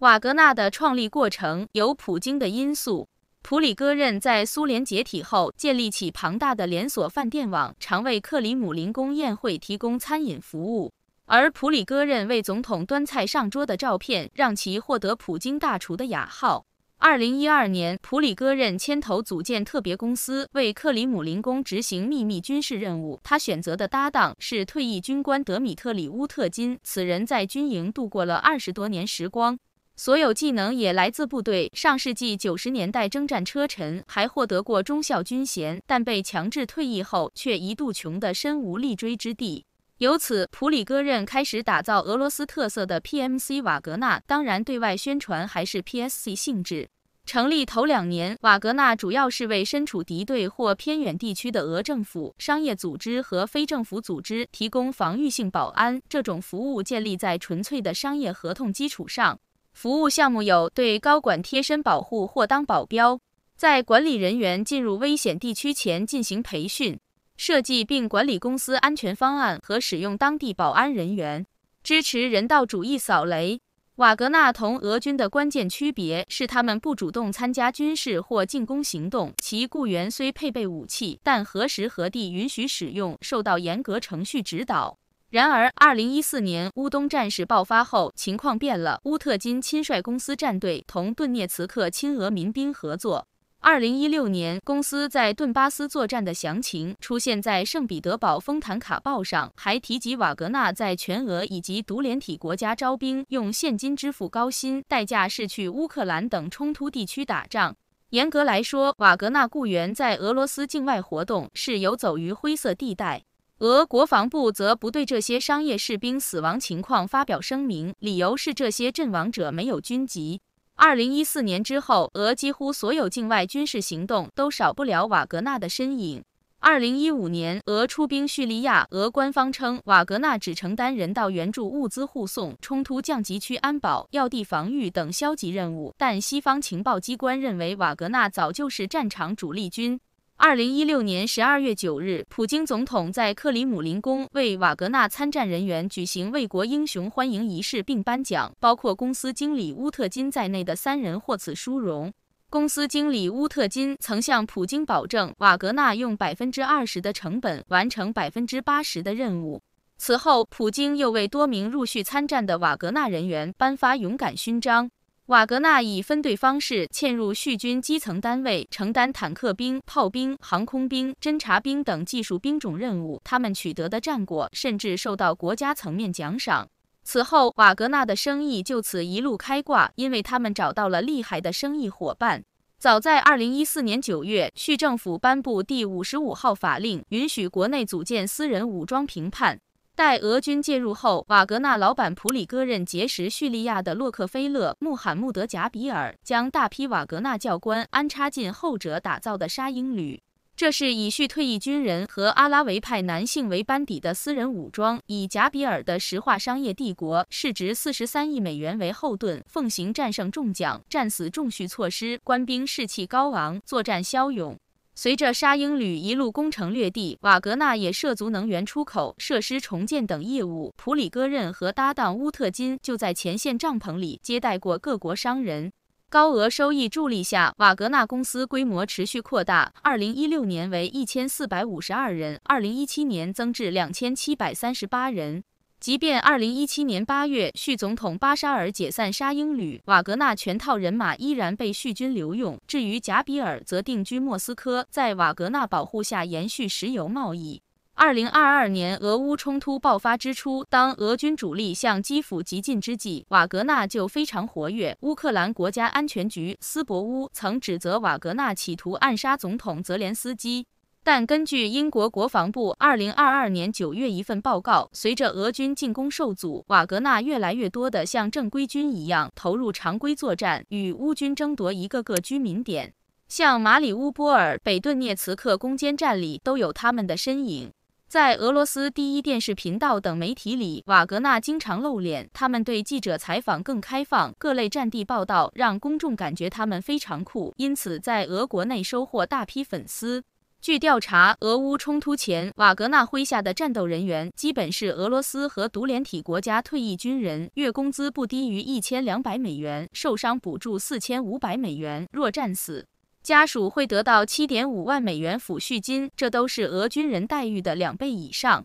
瓦格纳的创立过程有普京的因素。普里戈任在苏联解体后建立起庞大的连锁饭店网，常为克里姆林宫宴会提供餐饮服务。而普里戈任为总统端菜上桌的照片，让其获得“普京大厨”的雅号。二零一二年，普里戈任牵头组建特别公司，为克里姆林宫执行秘密军事任务。他选择的搭档是退役军官德米特里乌特金，此人在军营度过了二十多年时光。所有技能也来自部队。上世纪九十年代征战车臣，还获得过中校军衔，但被强制退役后，却一度穷得身无立锥之地。由此，普里戈任开始打造俄罗斯特色的 PMC 瓦格纳。当然，对外宣传还是 PSC 性质。成立头两年，瓦格纳主要是为身处敌对或偏远地区的俄政府、商业组织和非政府组织提供防御性保安。这种服务建立在纯粹的商业合同基础上。服务项目有对高管贴身保护或当保镖，在管理人员进入危险地区前进行培训，设计并管理公司安全方案和使用当地保安人员，支持人道主义扫雷。瓦格纳同俄军的关键区别是，他们不主动参加军事或进攻行动，其雇员虽配备武器，但何时何地允许使用受到严格程序指导。然而，二零一四年乌东战事爆发后，情况变了。乌特金亲率公司战队同顿涅茨克亲俄民兵合作。二零一六年，公司在顿巴斯作战的详情出现在圣彼得堡《风坦卡报》上，还提及瓦格纳在全俄以及独联体国家招兵，用现金支付高薪，代价是去乌克兰等冲突地区打仗。严格来说，瓦格纳雇员在俄罗斯境外活动是游走于灰色地带。俄国防部则不对这些商业士兵死亡情况发表声明，理由是这些阵亡者没有军籍。二零一四年之后，俄几乎所有境外军事行动都少不了瓦格纳的身影。二零一五年，俄出兵叙利亚，俄官方称瓦格纳只承担人道援助物资护送、冲突降级区安保、要地防御等消极任务，但西方情报机关认为瓦格纳早就是战场主力军。二零一六年十二月九日，普京总统在克里姆林宫为瓦格纳参战人员举行为国英雄欢迎仪式并颁奖，包括公司经理乌特金在内的三人获此殊荣。公司经理乌特金曾向普京保证，瓦格纳用百分之二十的成本完成百分之八十的任务。此后，普京又为多名陆续参战的瓦格纳人员颁发勇敢勋章。瓦格纳以分队方式嵌入叙军基层单位，承担坦克兵、炮兵、航空兵、侦察兵等技术兵种任务。他们取得的战果，甚至受到国家层面奖赏。此后，瓦格纳的生意就此一路开挂，因为他们找到了厉害的生意伙伴。早在2014年9月，叙政府颁布第五十五号法令，允许国内组建私人武装平叛。待俄军介入后，瓦格纳老板普里戈任结识叙利亚的洛克菲勒·穆罕默德·贾比尔，将大批瓦格纳教官安插进后者打造的沙鹰旅。这是以叙退役军人和阿拉维派男性为班底的私人武装，以贾比尔的石化商业帝国市值四十三亿美元为后盾，奉行“战胜重奖，战死重叙”措施，官兵士气高昂，作战骁勇。随着沙鹰旅一路攻城略地，瓦格纳也涉足能源出口、设施重建等业务。普里戈任和搭档乌特金就在前线帐篷里接待过各国商人。高额收益助力下，瓦格纳公司规模持续扩大。2016年为1452人，2017年增至2738人。即便二零一七年八月，叙总统巴沙尔解散沙鹰旅，瓦格纳全套人马依然被叙军留用。至于贾比尔，则定居莫斯科，在瓦格纳保护下延续石油贸易。二零二二年俄乌冲突爆发之初，当俄军主力向基辅急进之际，瓦格纳就非常活跃。乌克兰国家安全局斯伯乌曾指责瓦格纳企图暗杀总统泽连斯基。但根据英国国防部二零二二年九月一份报告，随着俄军进攻受阻，瓦格纳越来越多地像正规军一样投入常规作战，与乌军争夺一个个居民点，像马里乌波尔、北顿涅茨克攻坚战里都有他们的身影。在俄罗斯第一电视频道等媒体里，瓦格纳经常露脸，他们对记者采访更开放，各类战地报道让公众感觉他们非常酷，因此在俄国内收获大批粉丝。据调查，俄乌冲突前，瓦格纳麾下的战斗人员基本是俄罗斯和独联体国家退役军人，月工资不低于一千两百美元，受伤补助四千五百美元，若战死，家属会得到七点五万美元抚恤金，这都是俄军人待遇的两倍以上。